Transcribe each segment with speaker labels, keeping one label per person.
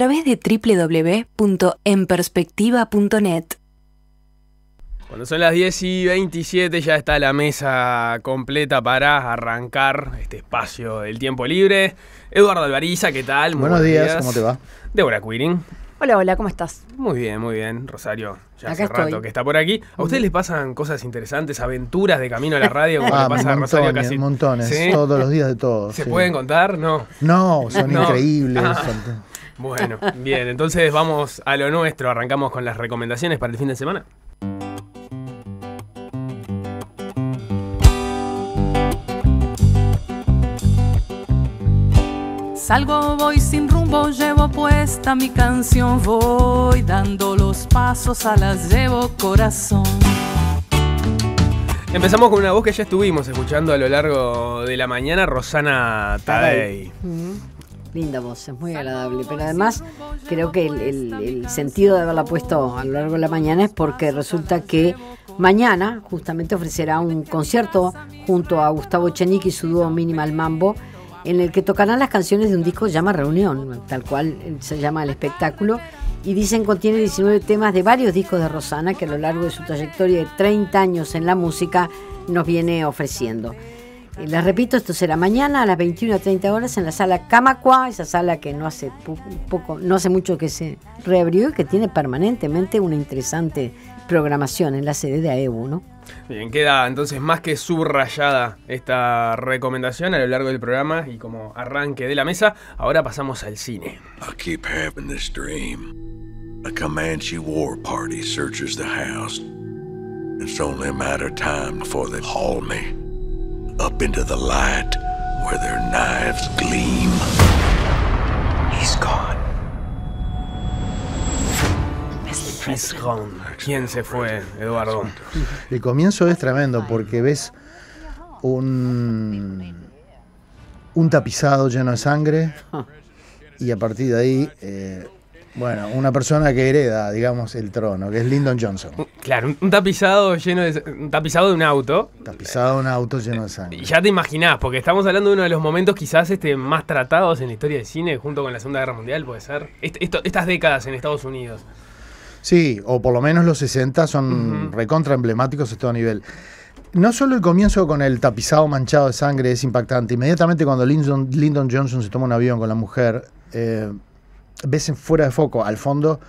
Speaker 1: a través de
Speaker 2: www.enperspectiva.net.
Speaker 3: Cuando son las 10 y 27 ya está la mesa completa para arrancar este espacio del tiempo libre. Eduardo Alvariza, ¿qué tal? Buenos, días, ¿cómo te va? Débora Quirin.
Speaker 2: Hola, hola, ¿cómo estás?
Speaker 3: Muy bien, muy bien, Rosario. Ya hace rato que está por aquí. ¿A ustedes les pasan cosas interesantes, aventuras de camino a la radio? ah, montones, Rosario montones, todos los
Speaker 4: días de todos. ¿Se pueden
Speaker 3: contar? No. No, son increíbles. Bueno, bien, entonces vamos a lo nuestro, arrancamos con las recomendaciones para el fin de semana.
Speaker 2: Salgo, voy sin rumbo, llevo puesta mi canción, voy dando los pasos a las llevo corazón.
Speaker 3: Empezamos con una voz que ya estuvimos escuchando a lo largo de la mañana, Rosana Tadei.
Speaker 1: Linda voz, es muy agradable. Pero además creo que el, sentido de haberla puesto a lo largo de la mañana es porque resulta que mañana justamente ofrecerá un concierto junto a Gustavo Chenik y su dúo Minimal Mambo en el que tocarán las canciones de un disco que llama Reunión, tal cual se llama el espectáculo, y dicen contiene 19 temas de varios discos de Rosana que a lo largo de su trayectoria de 30 años en la música nos viene ofreciendo. Eh, Les repito, esto será mañana a las 21.30 horas en la sala Camacua, esa sala que no hace poco, no hace mucho que se reabrió y que tiene permanentemente una interesante programación en la sede de AEU. ¿no?
Speaker 3: Bien, queda entonces más que subrayada esta recomendación a lo largo del programa y como arranque de la mesa, ahora pasamos al cine.
Speaker 1: I keep having this dream. A Comanche war party searches the house. It's only matter time before they up into the light where their knives gleam.
Speaker 3: He's gone. gone. ¿Quién se fue, Eduardo?
Speaker 4: El comienzo es tremendo porque ves un, un tapizado lleno de sangre y a partir de ahí eh, bueno, una persona que hereda, digamos, el trono, que es Lyndon Johnson.
Speaker 3: Claro, un tapizado lleno de un tapizado de un auto. Tapizado de un auto lleno de sangre. Y ya te imaginás, porque estamos hablando de uno de los momentos quizás este, más tratados en la historia del cine, junto con la Segunda Guerra Mundial, puede ser. estas décadas en Estados Unidos.
Speaker 4: Sí, o por lo menos los 60 son recontra emblemáticos a todo nivel. No solo el comienzo con el tapizado manchado de sangre es impactante. Inmediatamente cuando Lyndon, Johnson se toma un avión con la mujer, eh, ves fuera de foco, al fondo,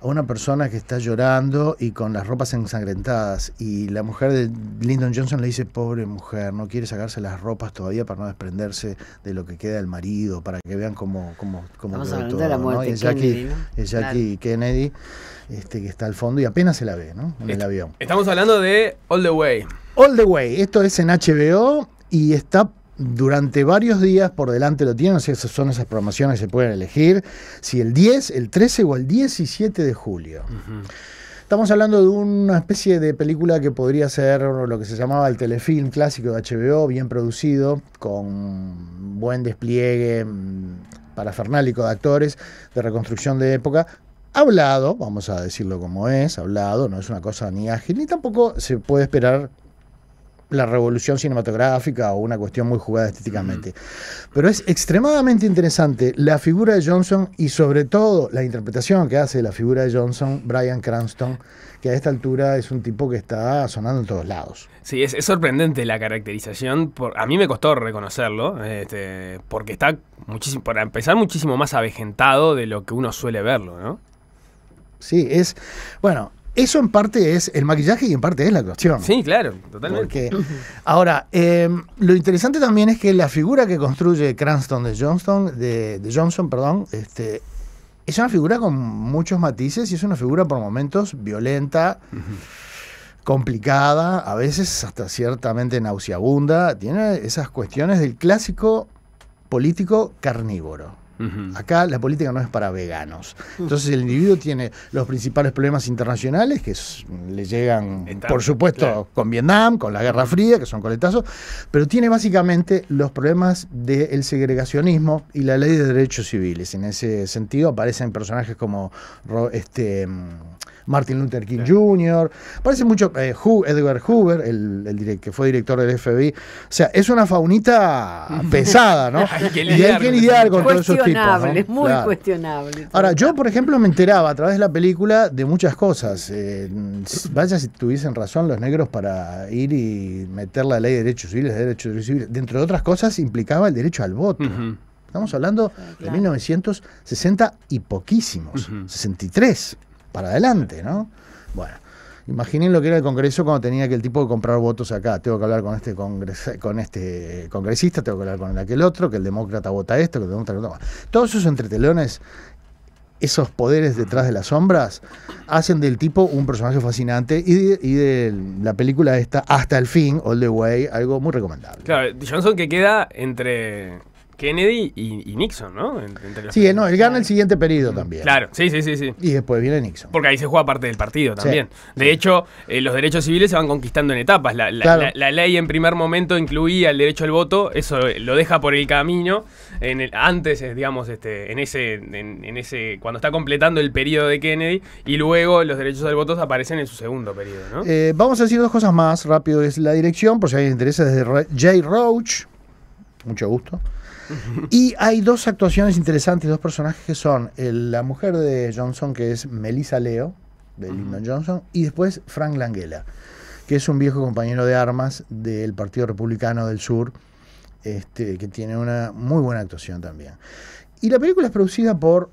Speaker 4: a una persona que está llorando y con las ropas ensangrentadas. Y la mujer de Lyndon Johnson le dice, pobre mujer, no quiere sacarse las ropas todavía para no desprenderse de lo que queda del marido, para
Speaker 3: que vean cómo,
Speaker 4: cómo, cómo Vamos todo. La Es Jackie, Kennedy, Kennedy, este, que está al fondo y apenas se la ve, ¿no? En el avión.
Speaker 3: Estamos hablando de All the Way. All the Way,
Speaker 4: esto es en HBO y está durante varios días por delante lo tienen, si son esas programaciones que se pueden elegir, si el 10, el 13 o el 17 de julio. Estamos hablando de una especie de película que podría ser lo que se llamaba el telefilm clásico de HBO, bien producido, con buen despliegue mm, parafernálico de actores, de reconstrucción de época, hablado, vamos a decirlo como es, hablado, no es una cosa ni ágil, ni tampoco se puede esperar la revolución cinematográfica o una cuestión muy jugada estéticamente. Pero es extremadamente interesante la figura de Johnson y sobre todo la interpretación que hace de la figura de Johnson, Brian Cranston, que a esta altura es un tipo que está sonando en todos lados.
Speaker 3: Sí, es, sorprendente la caracterización. a mí me costó reconocerlo, este, porque está, muchísimo, para empezar, muchísimo más avejentado de lo que uno suele verlo, ¿no? Sí, es.
Speaker 4: Bueno, eso en parte es el maquillaje y en parte es la cuestión. Sí,
Speaker 3: claro, totalmente.
Speaker 4: ahora, em, lo interesante también es que la figura que construye Cranston de Johnston, de, Johnson, perdón, este, es una figura con muchos matices y es una figura por momentos violenta. complicada, a veces hasta ciertamente nauseabunda, tiene esas cuestiones del clásico político carnívoro. Acá la política no es para veganos. Entonces el individuo tiene los principales problemas internacionales que le llegan, por supuesto, con Vietnam, con la Guerra Fría, que son coletazos, pero tiene básicamente los problemas del segregacionismo y la ley de derechos civiles. En ese sentido aparecen personajes como este, mm, Martin Luther King Jr., parece mucho eh, Edgar Hoover, el, que fue director del FBI. O sea, es una faunita pesada, ¿no? y hay que lidiar con todos esos tipos. Muy cuestionable. Ahora, yo, por ejemplo, me enteraba a través de la película de muchas cosas. Eh, vaya si tuviesen razón los negros para ir y meter la ley de derechos civiles, de derechos civiles. Dentro de otras cosas, implicaba el derecho al voto. Estamos hablando de 1960 y poquísimos, 63 para adelante, ¿no? Bueno. Imaginen lo que era el Congreso cuando tenía que el tipo de comprar votos acá. Tengo que hablar con este, congres, con este congresista, tengo que hablar con aquel otro, que el demócrata vota esto, que el demócrata vota. Todos esos entretelones, esos poderes detrás de las sombras, hacen del tipo un personaje fascinante y de, y de la película esta, hasta el fin, All the Way, algo muy recomendable.
Speaker 3: Claro, Johnson que queda entre Kennedy y, Nixon, ¿no? sí, no, él
Speaker 4: gana el siguiente periodo también.
Speaker 3: Claro, sí, sí, sí, sí. Y después viene Nixon. Porque ahí se juega parte del partido también. De hecho, eh, los derechos civiles se van conquistando en etapas. La, ley en primer momento incluía el derecho al voto, eso eh, lo deja por el camino. En antes, eh, digamos, este, en ese, en, ese, cuando está completando el periodo de Kennedy, y luego los derechos al voto aparecen en su segundo periodo, ¿no?
Speaker 4: vamos a decir dos cosas más rápido. Es la dirección, por si hay intereses desde Jay Roach. Mucho gusto. Y hay dos actuaciones interesantes, dos personajes que son eh, la mujer de Johnson, que es Melissa Leo, de Lyndon Johnson, y después Frank Langella, que es un viejo compañero de armas del Partido Republicano del Sur, este, que tiene una muy buena actuación también. Y la película es producida por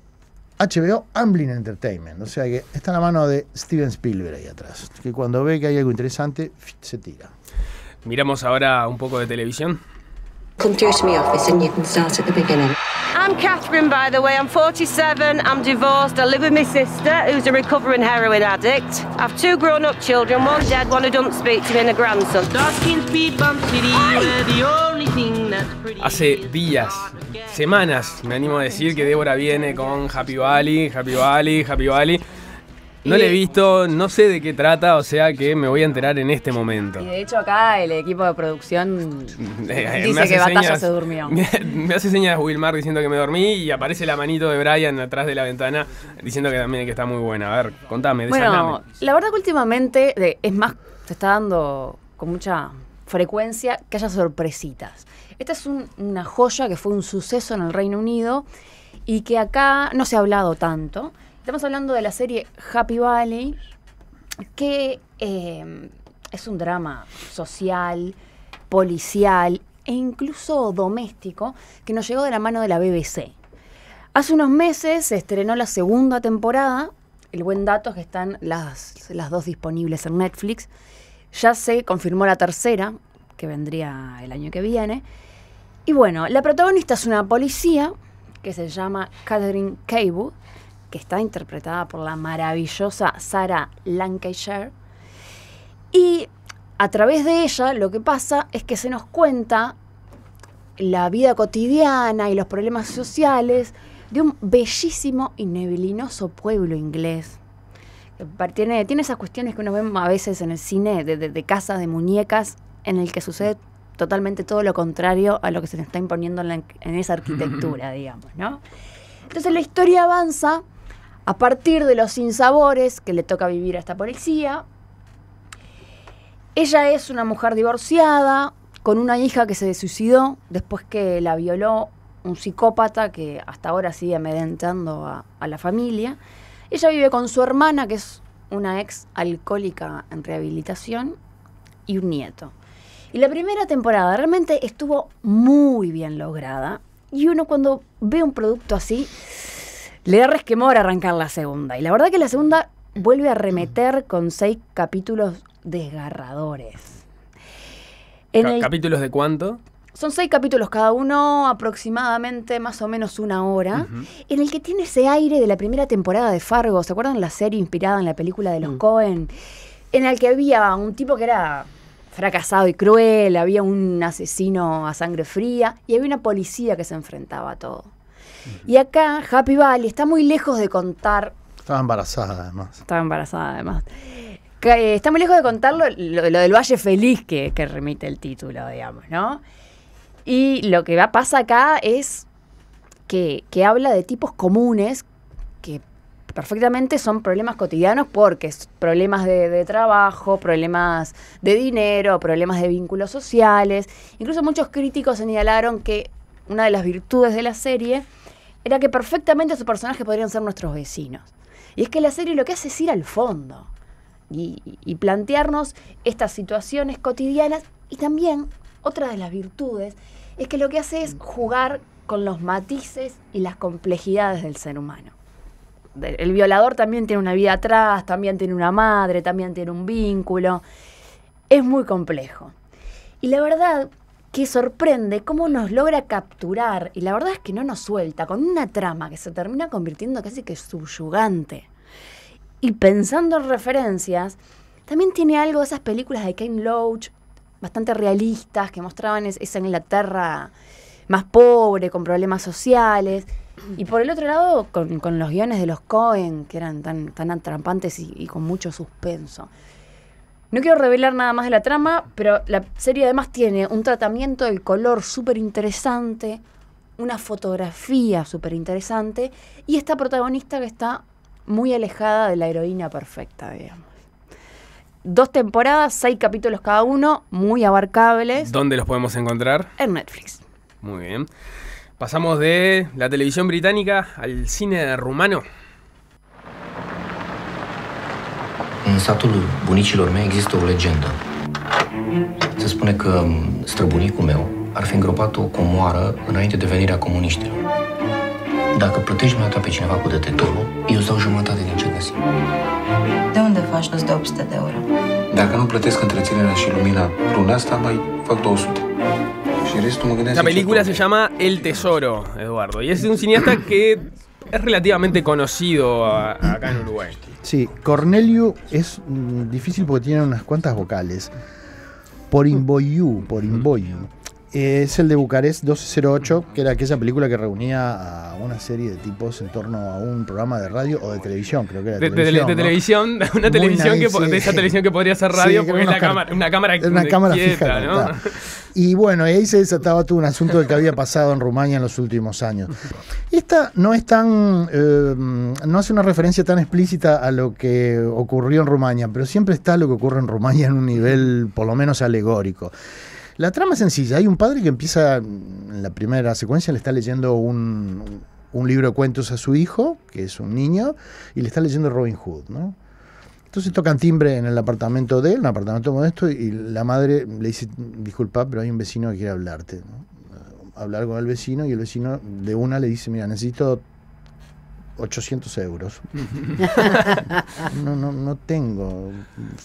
Speaker 4: HBO Amblin Entertainment, o sea que está en la mano de Steven Spielberg ahí atrás, que cuando ve que hay algo interesante, se tira.
Speaker 3: Miramos ahora un poco de televisión.
Speaker 1: Come through to my office and you can start at the beginning. I'm Catherine, by the way. I'm 47, I'm divorced, I live with my sister, who's a recovering heroin addict. I've two grown-up children, one dead, one who doesn't speak to me, and a grandson.
Speaker 3: Hace días, semanas, me animo a decir que Débora viene con Happy Valley, Happy Valley, Happy Valley. No le he visto, no sé de qué trata, o sea que me voy a enterar en este momento. Y
Speaker 2: de hecho acá el equipo de producción
Speaker 3: eh, dice que Batalla se durmió. Me, hace señas Wilmar diciendo que me dormí y aparece la manito de Brian atrás de la ventana diciendo que también que está muy buena. A ver, contame,
Speaker 4: Bueno,
Speaker 2: la verdad que últimamente, es más, te está dando con mucha frecuencia que haya sorpresitas. Esta es una joya que fue un suceso en el Reino Unido y que acá no se ha hablado tanto. Estamos hablando de la serie Happy Valley, que eh, es un drama social, policial e incluso doméstico que nos llegó de la mano de la BBC. Hace unos meses se estrenó la segunda temporada. El buen dato es que están las, las dos disponibles en Netflix. Ya se confirmó la tercera, que vendría el año que viene. Y bueno, la protagonista es una policía que se llama Catherine Cable está interpretada por la maravillosa Sarah Lancashire. Y a través de ella lo que pasa es que se nos cuenta la vida cotidiana y los problemas sociales de un bellísimo y neblinoso pueblo inglés. Tiene, tiene esas cuestiones que uno ve a veces en el cine de, de, casas de muñecas en el que sucede totalmente todo lo contrario a lo que se está imponiendo en, esa arquitectura, digamos, Entonces la historia avanza a partir de los sinsabores que le toca vivir a esta policía. Ella es una mujer divorciada, con una hija que se suicidó después que la violó un psicópata que hasta ahora sigue amedrentando a, a la familia. Ella vive con su hermana, que es una ex alcohólica en rehabilitación, y un nieto. Y la primera temporada realmente estuvo muy bien lograda. Y uno cuando ve un producto así, le da resquemor arrancar la segunda. Y la verdad que la segunda vuelve a remeter con seis capítulos desgarradores.
Speaker 3: En ¿Capítulos de cuánto?
Speaker 2: Son seis capítulos cada uno, aproximadamente más o menos una hora, en el que tiene ese aire de la primera temporada de Fargo. ¿Se acuerdan la serie inspirada en la película de los mm. Cohen? En el que había un tipo que era fracasado y cruel, había un asesino a sangre fría y había una policía que se enfrentaba a todo. Y acá Happy Valley está muy lejos de contar. Estaba embarazada además. Estaba embarazada además. Eh, está muy lejos de contar lo, del Valle Feliz que, remite el título, digamos, ¿no? Y lo que va, pasa acá es que, habla de tipos comunes que perfectamente son problemas cotidianos porque son problemas de, trabajo, problemas de dinero, problemas de vínculos sociales. Incluso muchos críticos señalaron que una de las virtudes de la serie era que perfectamente esos personajes podrían ser nuestros vecinos. Y es que la serie lo que hace es ir al fondo y, y plantearnos estas situaciones cotidianas y también otra de las virtudes es que lo que hace es jugar con los matices y las complejidades del ser humano. El violador también tiene una vida atrás, también tiene una madre, también tiene un vínculo. Es muy complejo. Y la verdad que sorprende cómo nos logra capturar y la verdad es que no nos suelta con una trama que se termina convirtiendo casi que subyugante. Y pensando en referencias, también tiene algo de esas películas de Kane Loach, bastante realistas, que mostraban esa Inglaterra más pobre, con problemas sociales. Y por el otro lado, con, los guiones de los Cohen, que eran tan, tan atrampantes y con mucho suspenso. No quiero revelar nada más de la trama, pero la serie además tiene un tratamiento del color súper interesante, una fotografía súper interesante y esta protagonista que está muy alejada de la heroína perfecta, digamos. Dos temporadas, seis capítulos cada uno, muy abarcables.
Speaker 3: ¿Dónde los podemos encontrar?
Speaker 2: En Netflix.
Speaker 3: Muy bien. Pasamos de la televisión británica al cine rumano. În satul bunicilor mei există o legendă. Se spune că străbunicul meu ar fi îngropat o comoară înainte de venirea comuniștilor. Dacă plătești mai pe cineva cu detectorul, eu îți dau jumătate din ce găsim. De unde faci tu de 800 de euro? Dacă nu plătesc întreținerea și lumina luna asta, mai fac 200. La película se llama El Tesoro, Eduardo, y es un cineasta que es relativamente conocido a, acá en Uruguay.
Speaker 4: Sí, Cornelio es mm, difícil porque tiene unas cuantas vocales. Por mm. Imboyú, por Imboyú es el de Bucarest 1208, que era aquella película que reunía a una serie de tipos en torno a un programa de radio o de televisión, creo que era de, televisión. una televisión que, de esa
Speaker 3: televisión que podría ser radio, porque es una cámara, una cámara fija,
Speaker 4: Y bueno, ahí se desataba todo un asunto de que había pasado en Rumania en los últimos años. Esta no es tan, eh, no hace una referencia tan explícita a lo que ocurrió en Rumania, pero siempre está lo que ocurre en Rumania en un nivel por lo menos alegórico. La trama es sencilla. Hay un padre que empieza, mm, en la primera secuencia, le está leyendo un, libro de cuentos a su hijo, que es un niño, y le está leyendo Robin Hood, ¿no? Entonces tocan timbre en el apartamento de él, un apartamento modesto, y la madre le dice, disculpa, pero hay un vecino que quiere hablarte. Ah, Hablar con el vecino y el vecino de una le dice, mira, necesito 800 euros. no, no, no tengo,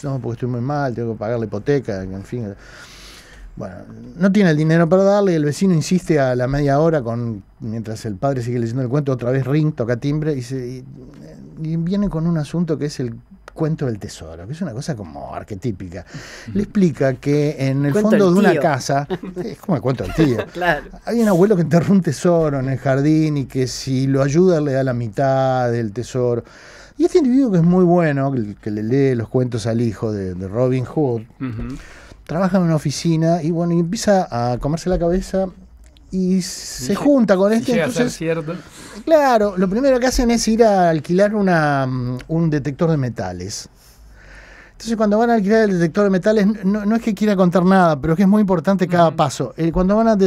Speaker 4: no, porque estoy muy mal, tengo que pagar la hipoteca, en fin. Bueno, no tiene el dinero para darle, y el vecino insiste a la media hora con mientras el padre sigue leyendo el cuento, otra vez ring, toca timbre y, viene con un asunto que es el cuento del tesoro, que es una cosa como arquetípica. Le explica que en el fondo de una casa, es como el cuento del tío, hay un abuelo que enterró un tesoro en el jardín y que si lo ayuda le da la mitad del tesoro. Y este individuo que es muy bueno, que le lee los cuentos al hijo de, Robin Hood, trabaja en una oficina y bueno, y empieza a comerse la cabeza y se junta con este. entonces, a ser cierto. Claro, lo primero que hacen es ir a alquilar una, mm, un detector de metales. Entonces, cuando van a alquilar el detector de metales, no, es que quiera contar nada, pero es que es muy importante cada paso. Eh, cuando van a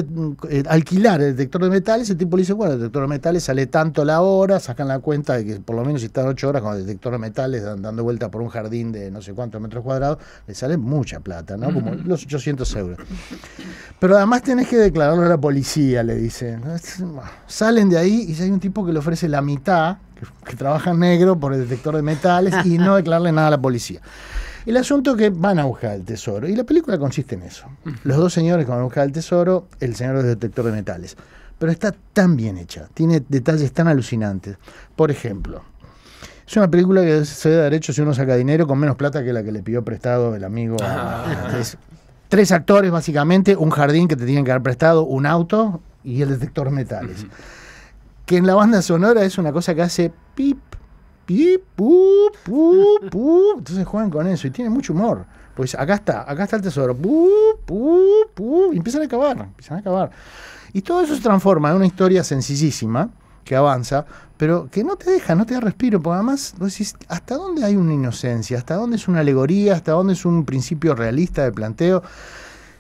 Speaker 4: eh, alquilar el detector de metales, el tipo le dice, bueno, el detector de metales sale tanto la hora, sacan la cuenta de que por lo menos si están ocho horas con el detector de metales dando vuelta por un jardín de no sé cuántos metros cuadrados, le sale mucha plata, ¿no? Como los 800 euros. Pero además tenés que declararlo a la policía, le dicen. Salen de ahí y hay un tipo que le ofrece la mitad, que, que trabaja negro por el detector de metales, y no declararle nada a la policía. El asunto que van a buscar el tesoro. Y la película consiste en eso. Los dos señores van a buscar el tesoro, el señor es detector de metales. Pero está tan bien hecha, tiene detalles tan alucinantes. Por ejemplo, es una película que se da derecho si uno saca dinero con menos plata que la que le pidió prestado el amigo. Ah. tres actores, básicamente, un jardín que te tienen que haber prestado, un auto y el detector de metales. Que en la banda sonora es una cosa que hace pip, pip, pu, pu, pu. Entonces juegan con eso y tiene mucho humor. Pues acá está, acá está el tesoro. pu, pu. empiezan a acabar, empiezan a acabar. Y todo eso se transforma en una historia sencillísima que avanza, pero que no te deja, no te da respiro, porque además ¿hasta dónde hay una inocencia? ¿Hasta dónde es una alegoría? ¿Hasta dónde es un principio realista de planteo?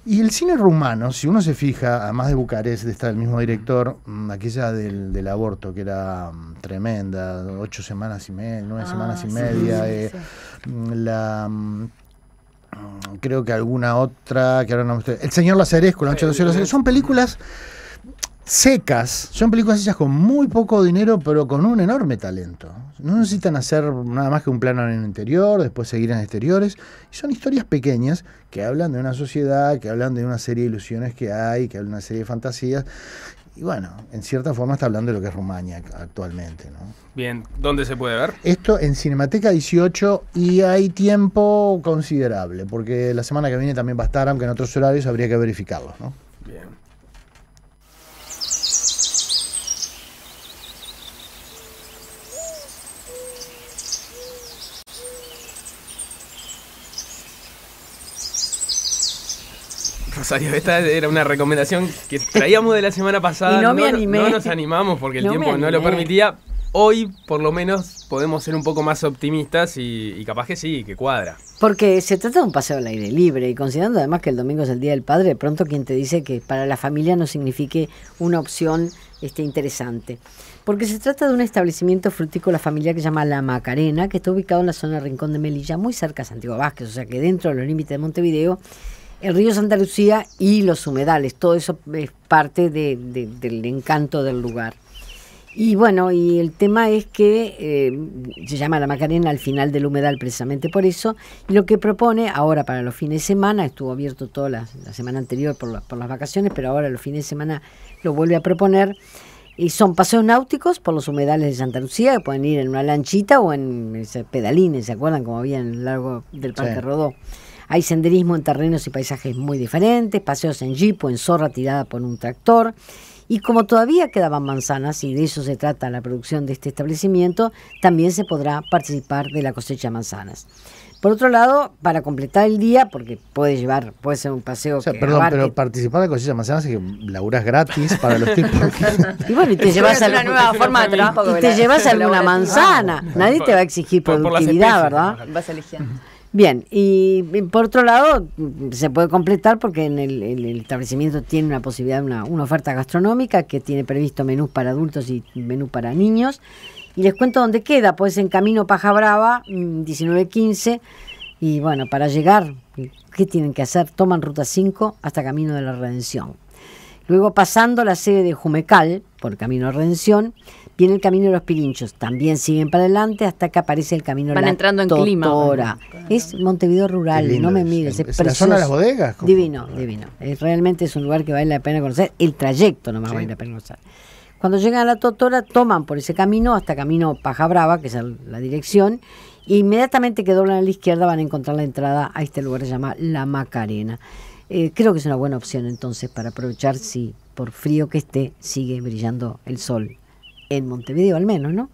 Speaker 4: Y el cine rumano, si uno se fija, además de Bucarest, estar el mismo director, mm, aquella del, aborto, que era mm, tremenda, ocho semanas y media, nueve ah, semanas y media, eh, mm, la creo que alguna otra, que ahora no me estoy... El señor Lazaresco, la noche de son películas secas, son películas hechas con muy poco dinero, pero con un enorme talento. No necesitan hacer nada más que un plano en el interior, después seguir en exteriores. Y son historias pequeñas que hablan de una sociedad, que hablan de una serie de ilusiones que hay, que hablan de una serie de fantasías. Y bueno, en cierta forma está hablando de lo que es
Speaker 3: Rumania actualmente. ¿no? Bien, ¿dónde se puede ver?
Speaker 4: Esto en Cinemateca 18 y hay tiempo considerable, porque la semana que viene también va a estar, aunque en otros horarios habría que verificarlo. ¿no?
Speaker 3: Bien. sea, Esta era una recomendación que traíamos de la semana pasada. Y no, nos animamos porque el tiempo no lo permitía. Hoy, por lo menos, podemos ser un poco más optimistas y, capaz que sí, que cuadra.
Speaker 1: Porque se trata de un paseo al aire libre y considerando además que el domingo es el Día del Padre, de pronto quien te dice que para la familia no signifique una opción este, interesante. Porque se trata de un establecimiento frutícola familiar que se llama La Macarena, que está ubicado en la zona Rincón de Melilla, muy cerca de Santiago Vázquez, o sea que dentro de los límites de Montevideo el río Santa Lucía y los humedales. Todo eso es parte del encanto del lugar. Y bueno, y el tema es que eh, se llama La Macarena al final del humedal precisamente por eso. Y lo que propone ahora para los fines de semana, estuvo abierto toda la, semana anterior por, las vacaciones, pero ahora los fines de semana lo vuelve a proponer. Y son paseos náuticos por los humedales de Santa Lucía, que pueden ir en una lanchita o en pedalines, ¿se acuerdan? Como había en el largo del Parque Rodó. Hay senderismo en terrenos y paisajes muy diferentes, paseos en jeep o en zorra tirada por un tractor. Y como todavía quedaban manzanas, y de eso se trata la producción de este establecimiento, también se podrá participar de la cosecha de manzanas. Por otro lado, para completar el día, porque puede llevar, puede ser un paseo. que perdón, pero participar de cosecha de manzanas es que laburas gratis para los tipos. y bueno, y te llevas a una nueva forma de trabajo. Y te llevas alguna manzana. Ah, Nadie te va a exigir productividad, ¿verdad? Vas eligiendo. Bien, y por otro lado, se puede completar porque en el, establecimiento tiene una posibilidad una, oferta gastronómica que tiene previsto menús para adultos y menú para niños. Y les cuento dónde queda, pues en Camino Paja Brava, 1915. Mm, y bueno, para llegar, ¿qué tienen que hacer? Toman ruta 5 hasta Camino de la Redención. Luego pasando la sede de Jumecal, por Camino Redención, viene el Camino de los Pirinchos, también siguen para adelante hasta que aparece el Camino de la entrando en Totora. Es Montevideo rural, no me mires, es, la zona de las bodegas. Divino, divino. realmente es un lugar que vale la pena conocer, el trayecto no vale la pena conocer. Cuando llegan a la Totora, toman por ese camino hasta Camino Paja Brava, que es la dirección, e inmediatamente que doblan a la izquierda van a encontrar la entrada a este lugar que se llama La Macarena. Eh, creo que es una buena opción entonces para aprovechar si por frío que esté, sigue brillando el sol, en Montevideo al menos, ¿no?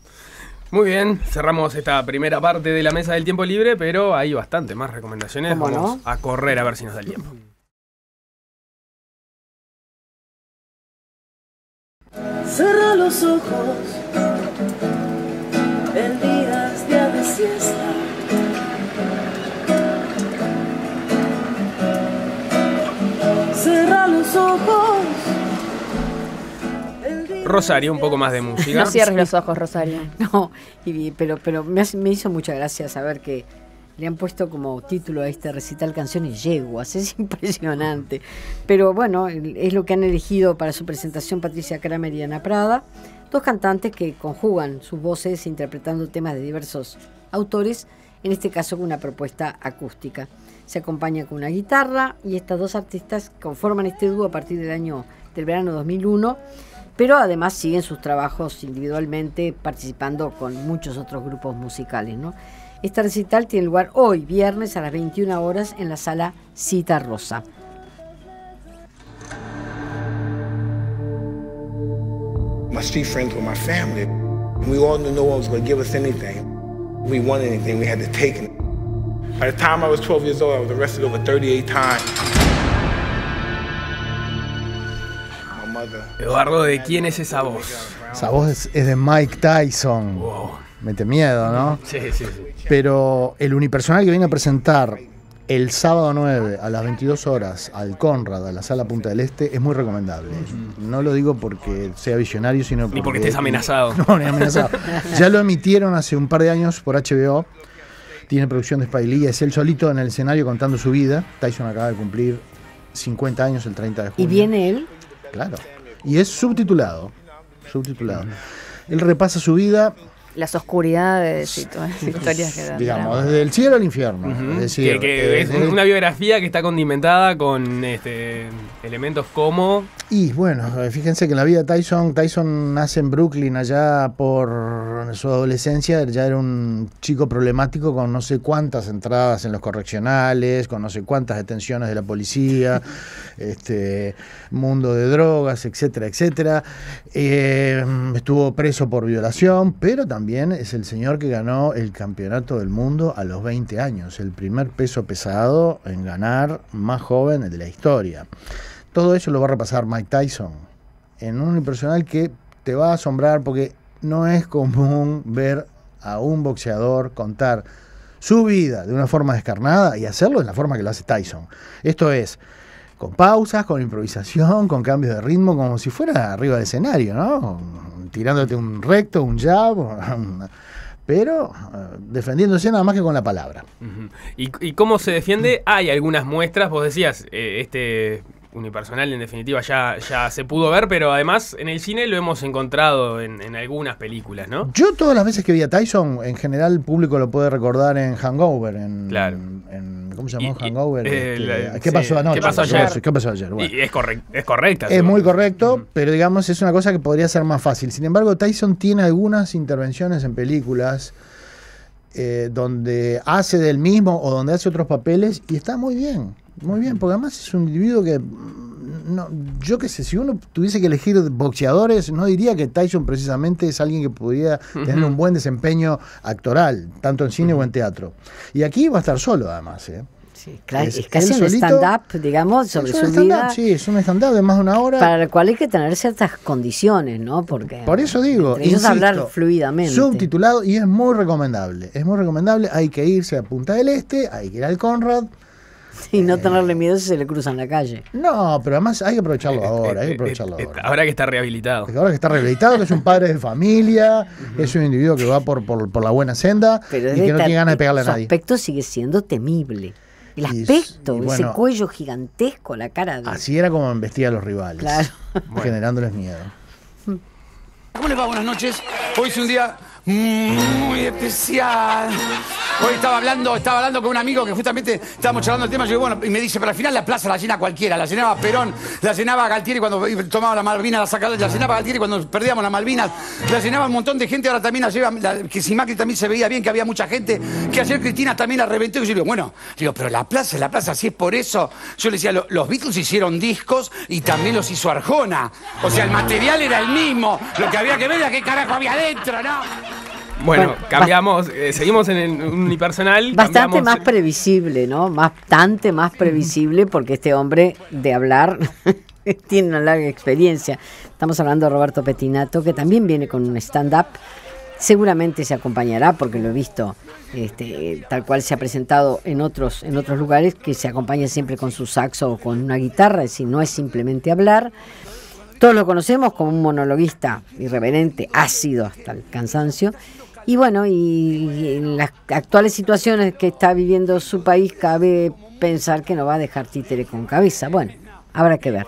Speaker 3: Muy bien, cerramos esta primera parte de la mesa del tiempo libre, pero hay bastante más recomendaciones. Vamos a correr a ver si nos da el tiempo.
Speaker 4: Cerra los ojos de siesta.
Speaker 2: Cerra los ojos.
Speaker 3: Rosario, un poco más de música.
Speaker 1: No cierres los ojos, Rosario. No, pero, pero me, me hizo mucha gracia saber que le han puesto como título a este recital Canciones Yeguas, es impresionante. Pero bueno, es lo que han elegido para su presentación Patricia Kramer y Ana Prada, dos cantantes que conjugan sus voces interpretando temas de diversos autores, en este caso con una propuesta acústica. Se acompaña con una guitarra y estas dos artistas conforman este dúo a partir del año del verano 2001 pero además siguen sus trabajos individualmente participando con muchos otros grupos musicales. ¿no? Este recital tiene lugar hoy, viernes a las 21 horas, en la sala Cita Rosa. My street friends were my
Speaker 3: family. We all knew no one was going to give us anything. We wanted anything, we had to take it. By the time I was 12 years old, I was arrested over 38 times. Eduardo, ¿de quién es esa voz?
Speaker 4: Esa voz es, de Mike Tyson. Mete miedo, ¿no? Sí, sí, sí. Pero el unipersonal que viene a presentar el sábado 9 a las 22 horas al Conrad, a la sala Punta del Este, es muy recomendable. No lo digo porque sea visionario, sino porque... Ni porque estés amenazado.
Speaker 3: No, ni amenazado. ya
Speaker 4: lo emitieron hace un par de años por HBO. Tiene producción de Spy es él solito en el escenario contando su vida. Tyson acaba de cumplir 50 años el 30 de julio. ¿Y viene él? Claro. Y es subtitulado. Subtitulado. Él repasa su vida
Speaker 2: las oscuridades y todas historias que dan. Digamos,
Speaker 4: desde el cielo al infierno. Es una
Speaker 3: biografía que está condimentada con este, elementos como.
Speaker 4: Y bueno, fíjense que en la vida de Tyson, Tyson nace en Brooklyn allá por su adolescencia, ya era un chico problemático con no sé cuántas entradas en los correccionales, con no sé cuántas detenciones de la policía, este mundo de drogas, etcétera, etcétera. Eh, estuvo preso por violación, pero también también es el señor que ganó el campeonato del mundo a los 20 años, el primer peso pesado en ganar más joven de la historia. Todo eso lo va a repasar Mike Tyson en un personal que te va a asombrar porque no es común ver a un boxeador contar su vida de una forma descarnada y hacerlo de la forma que lo hace Tyson. Esto es, con pausas, con improvisación, con cambios de ritmo, como si fuera arriba del escenario, ¿no? Tirándote un recto, un jab, pero eh, defendiéndose nada más que con la palabra.
Speaker 3: ¿Y, cómo se defiende? Mm. Hay algunas muestras, vos decías, eh, este unipersonal, en definitiva, ya, ya se pudo ver, pero además en el cine lo hemos encontrado en, algunas películas, ¿no?
Speaker 4: Yo todas las veces que vi a Tyson, en general el público lo puede recordar en Hangover,
Speaker 3: en, ¿cómo se llamó? Hangover. ¿Qué pasó ¿Qué pasó ayer? ¿Qué pasó ayer? es, correcto es correcta. Es muy
Speaker 4: correcto, pero digamos, es una cosa que podría ser más fácil. Sin embargo, Tyson tiene algunas intervenciones en películas. Eh, donde hace del mismo o donde hace otros papeles y está muy bien. Muy bien, porque además es un individuo que. Mm, no, yo qué sé, si uno tuviese que elegir boxeadores, no diría que Tyson precisamente es alguien que pudiera tener un buen desempeño actoral, tanto en cine como o en teatro. Y
Speaker 1: aquí va a estar solo, además. ¿eh? Sí, es, casi un stand-up, digamos, sobre su vida. Sí, es un stand-up de más de una hora. Para el cual hay que tener ciertas condiciones, ¿no? Porque. Por eso digo. y es hablar fluidamente.
Speaker 4: Subtitulado y es muy recomendable. Es muy recomendable. Hay que irse a Punta del Este, hay que ir al Conrad.
Speaker 1: y no eh. tenerle miedo si se le cruzan la
Speaker 4: calle. No, pero además hay que aprovecharlo eh, eh, ahora, hay que aprovecharlo ahora. Ahora
Speaker 3: que está rehabilitado.
Speaker 4: Ahora que está rehabilitado, que es un padre de familia, es un individuo que va por, por, la buena senda y que no tiene ganas de pegarle a nadie. El aspecto sigue siendo temible. El aspecto, ese
Speaker 1: cuello gigantesco, la cara de... Así
Speaker 4: era como embestía a los rivales, claro. generándoles miedo.
Speaker 1: ¿Cómo les va? Buenas noches.
Speaker 4: Hoy es un día muy especial. Hoy estaba hablando, estaba hablando con un amigo que justamente estábamos charlando el tema, yo bueno, y me dice, pero al final la plaza la llena cualquiera, la llenaba Perón, la llenaba Galtieri cuando tomaba la Malvina, la sacaba, la llenaba Galtieri cuando perdíamos la Malvinas, la llenaba un montón de gente, ahora también la que si Macri también se veía bien, que había mucha gente, que ayer Cristina también la reventó, y yo digo, bueno, digo, pero la plaza, la plaza, si es por eso, yo le decía, los Beatles hicieron discos
Speaker 3: y también los hizo Arjona, o sea, el material era el mismo, lo que había que ver era qué carajo había adentro, ¿no? Bueno, cambiamos, eh, seguimos en el unipersonal. Bastante
Speaker 1: más previsible, ¿no? Bastante más previsible porque este hombre de hablar tiene una larga experiencia. Estamos hablando de Roberto Petinato, que también viene con un stand-up. Seguramente se acompañará, porque lo he visto este, tal cual se ha presentado en otros, en otros lugares, que se acompaña siempre con su saxo o con una guitarra, es decir, no es simplemente hablar. Todos lo conocemos como un monologuista irreverente, ácido hasta el cansancio. Y bueno, y en las actuales situaciones que está viviendo su país, cabe pensar que no va a dejar títere con cabeza. Bueno, habrá que ver.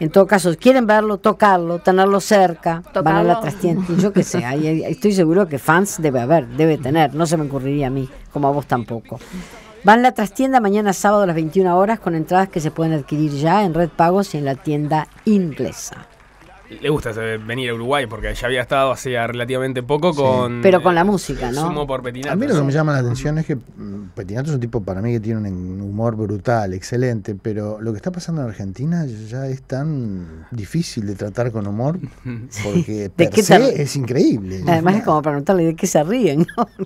Speaker 1: En todo caso, quieren verlo, tocarlo, tenerlo cerca, van a la trastienda, yo qué sé, estoy seguro que fans debe haber, debe tener, no se me ocurriría a mí, como a vos tampoco. Van la trastienda mañana sábado a las 21 horas con entradas que se pueden adquirir ya en Red Pagos y en la tienda inglesa
Speaker 3: le gusta venir a Uruguay porque ya había estado hace relativamente poco con. Pero con la música, eh, ¿no? Sumo por Petinato. A mí lo que me
Speaker 1: llama la atención es que mm,
Speaker 4: Petinato es un tipo para mí que tiene un humor brutal, excelente, pero lo que está pasando en Argentina ya es tan difícil de tratar con humor
Speaker 2: porque per se es
Speaker 4: increíble. Además es como preguntarle de qué se ríen, ¿no?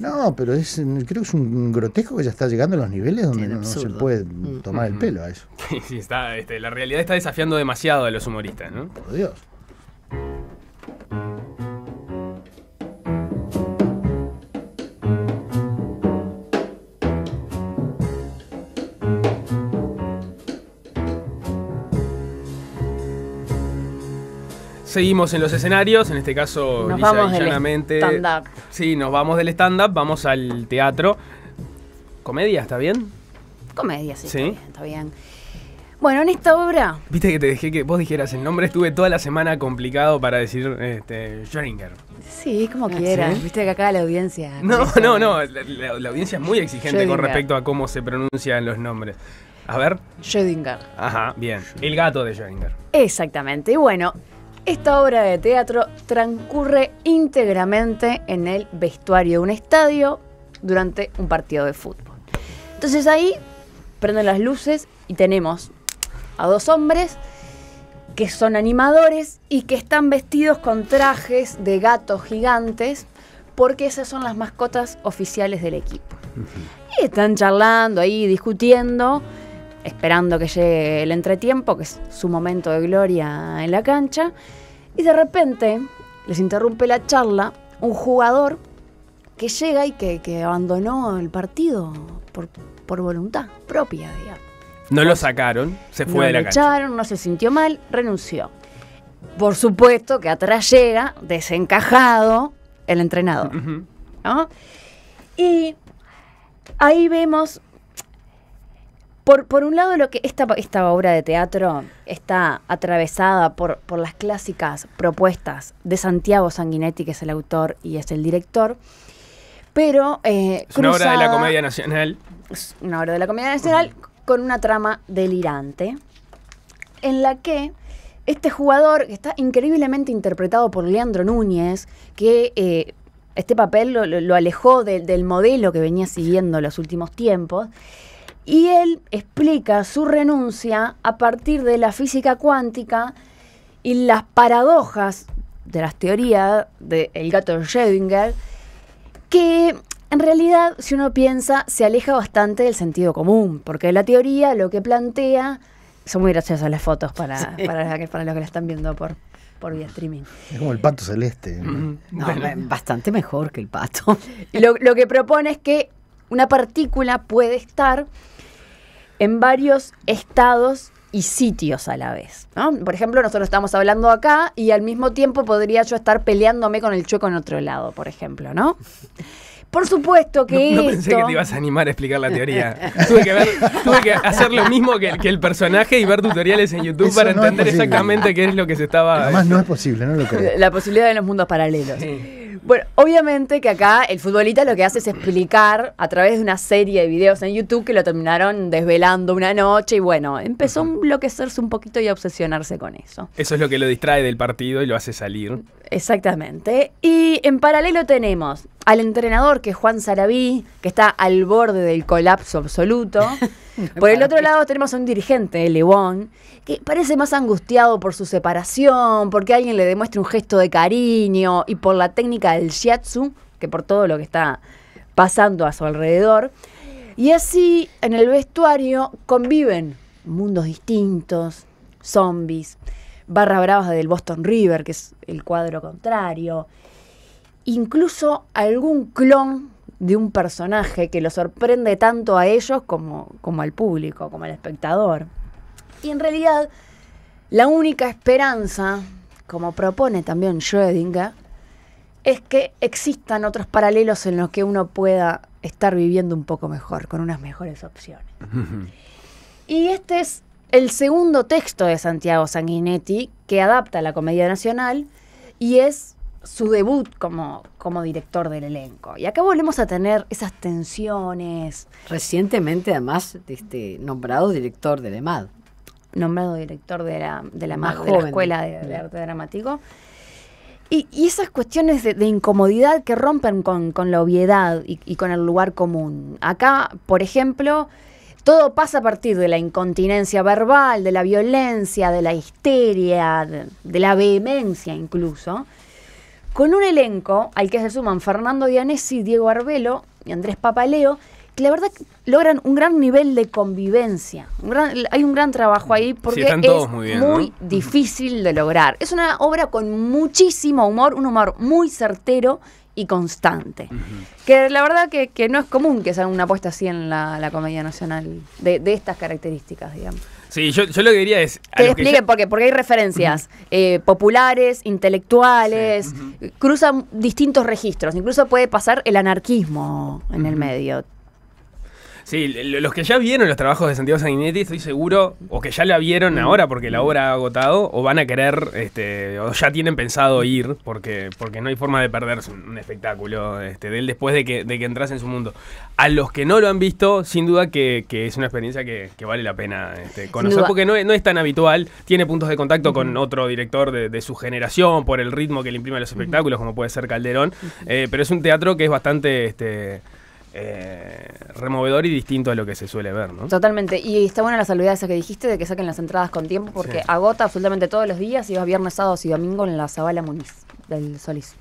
Speaker 4: No, pero es, creo que es un grotesco que ya está llegando a los niveles donde no, se puede mm. tomar el pelo a
Speaker 3: eso. Sí, sí, está, este, la realidad está desafiando demasiado a los humoristas, ¿no? Dios. Seguimos en los escenarios, en este caso nos vamos del stand-up. Sí, nos vamos del stand-up, vamos al teatro. ¿Comedia, está bien?
Speaker 2: Comedia, sí. Está, bien, Bueno, en esta obra.
Speaker 3: Viste que te dejé que vos dijeras el nombre, estuve toda la semana complicado para decir este,
Speaker 2: Sí, como ah, quieras. Viste que acá la audiencia. No, no, no.
Speaker 3: La, audiencia es muy exigente con respecto a cómo se pronuncian los nombres. A ver. Schrödinger. Ajá, bien. El gato de Schrödinger.
Speaker 2: Exactamente. Y bueno, esta obra de teatro transcurre íntegramente en el vestuario de un estadio durante un partido de fútbol. Entonces ahí prenden las luces y tenemos a dos hombres que son animadores y que están vestidos con trajes de gatos gigantes porque esas son las mascotas oficiales del equipo. Y están charlando ahí, discutiendo esperando que llegue el entretiempo, que es su momento de gloria en la cancha, y de repente les interrumpe la charla un jugador que llega y que, abandonó el partido por, voluntad propia, digamos.
Speaker 3: No lo sacaron, se fue de la cancha.
Speaker 2: echaron, no se sintió mal, renunció. Por supuesto que atrás llega desencajado el entrenador. Y ahí vemos por, un lado, lo que esta, esta obra de teatro está atravesada por, las clásicas propuestas de Santiago Sanguinetti, que es el autor y es el director, pero... Eh, es una obra de la Comedia Nacional. Es una obra de la Comedia Nacional con una trama delirante, en la que este jugador, que está increíblemente interpretado por Leandro Núñez, que eh, este papel lo, alejó del modelo que venía siguiendo los últimos tiempos, y él explica su renuncia a partir de la física cuántica y las paradojas de las teorías del gato de Schrödinger, que en realidad, si uno piensa, se aleja bastante del sentido común, porque la teoría lo que plantea, son muy graciosas las fotos para, los que la están viendo por, por vía streaming.
Speaker 1: Es como el pato celeste. Bastante mejor que el pato.
Speaker 2: lo que propone es que una partícula puede estar en varios estados y sitios a la vez. ¿no? Por ejemplo, nosotros estamos hablando acá y al mismo tiempo podría yo estar peleándome con el chueco en otro lado, por ejemplo, ¿no? Por supuesto que. No, pensé que te
Speaker 3: ibas a animar a explicar la teoría. tuve, que hacer lo mismo que, el personaje y ver tutoriales en
Speaker 2: YouTube para entender exactamente qué es lo
Speaker 3: que se estaba. Además, no es
Speaker 2: posible, no lo creo. La posibilidad de los mundos paralelos. Bueno, obviamente que acá el futbolista lo que hace es explicar a través de una serie de videos en YouTube que lo terminaron desvelando una noche y bueno, empezó a enloquecerse un poquito y a obsesionarse con eso.
Speaker 3: Eso es lo que lo distrae del partido y lo hace salir.
Speaker 2: Exactamente. Y en paralelo tenemos al entrenador, que es Juan Saraví... que está al borde del colapso absoluto. por el otro lado tenemos a un dirigente, Lebón, que parece más angustiado por su separación, porque alguien le demuestra un gesto de cariño y por la técnica del shiatsu, que por todo lo que está pasando a su alrededor. Y así, en el vestuario, conviven mundos distintos, zombies, barra bravas del Boston River, que es el cuadro contrario, incluso algún clon de un personaje que lo sorprende tanto a ellos como, al público, como al espectador. Y en realidad, la única esperanza, como propone también Schrödinger, es que existan otros paralelos en los que uno pueda estar viviendo un poco mejor, con unas mejores opciones. y este es el segundo texto de Santiago Sanguinetti que adapta a la Comedia Nacional y es su debut como, director del elenco. Y acá volvemos a tener esas tensiones. Recientemente, además, este, nombrado director del EMAD. Nombrado director de la, de la, de la Escuela de, Arte Dramático. Y, esas cuestiones de, incomodidad que rompen con, la obviedad y, con el lugar común. Acá, por ejemplo, todo pasa a partir de la incontinencia verbal, de la violencia, de la histeria, de la vehemencia incluso con un elenco al que se suman Fernando Dianesi, Diego Arbelo y Andrés Papaleo, que la verdad logran un gran nivel de convivencia. hay un gran trabajo ahí porque es muy, difícil de lograr. Es una obra con muchísimo humor, un humor muy certero y constante. Que la verdad que, no es común que sea una apuesta así en la, comedia nacional de estas características, digamos.
Speaker 3: Sí, yo, lo que diría es. que expliquen
Speaker 2: por qué, porque hay referencias eh, populares, intelectuales, cruzan distintos registros, incluso puede pasar el anarquismo en el medio.
Speaker 3: Sí, los que ya vieron los trabajos de Santiago Sanguinetti, estoy seguro, o que ya la vieron mm. ahora porque la obra ha agotado, o van a querer, este, o ya tienen pensado ir, porque, porque no hay forma de perderse un, espectáculo este, de él después de que, de entras en su mundo. A los que no lo han visto, sin duda que, es una experiencia que, vale la pena este, conocer, porque no, no, es tan habitual, tiene puntos de contacto con otro director de, su generación, por el ritmo que le imprime los espectáculos, como puede ser Calderón, eh, pero es un teatro que es bastante... Este, eh, removedor y distinto a lo que se suele ver, ¿no?
Speaker 2: Totalmente. Y está buena la salvedad esa que dijiste de que saquen las entradas con tiempo porque agota absolutamente todos los días y va viernes, sábados y domingo en la Zabala Muniz del Solís.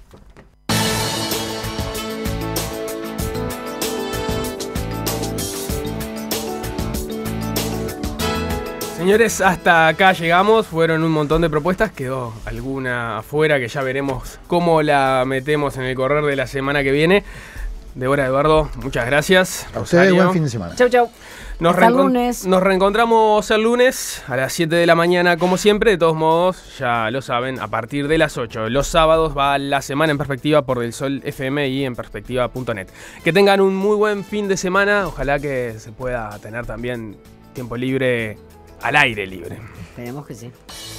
Speaker 3: Señores, hasta acá llegamos. Fueron un montón de propuestas. Quedó alguna afuera que ya veremos cómo la metemos en el correr de la semana que viene. Débora, Eduardo, muchas gracias. A ustedes, buen fin de semana. Chau, chau. Nos, reencontramos el lunes a las 7 de la mañana, como siempre. De todos modos, ya lo saben, a partir de las 8. Los sábados va la semana en perspectiva por El Sol FM y en perspectiva.net. Que tengan un muy buen fin de semana. Ojalá que se pueda tener también tiempo libre al aire libre. Tenemos que sí.